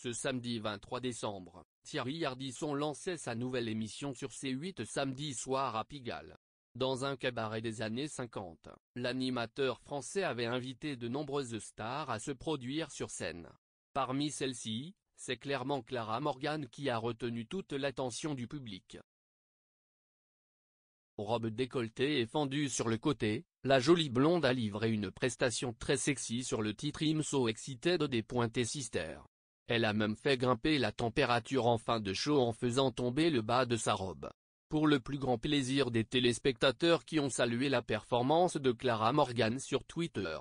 Ce samedi 23 décembre, Thierry Ardisson lançait sa nouvelle émission sur C8 samedi soir à Pigalle. Dans un cabaret des années 50, l'animateur français avait invité de nombreuses stars à se produire sur scène. Parmi celles-ci, c'est clairement Clara Morgan qui a retenu toute l'attention du public. Robe décolletée et fendue sur le côté, la jolie blonde a livré une prestation très sexy sur le titre IMSO excité de et Sister. Elle a même fait grimper la température en fin de show en faisant tomber le bas de sa robe. Pour le plus grand plaisir des téléspectateurs qui ont salué la performance de Clara Morgan sur Twitter.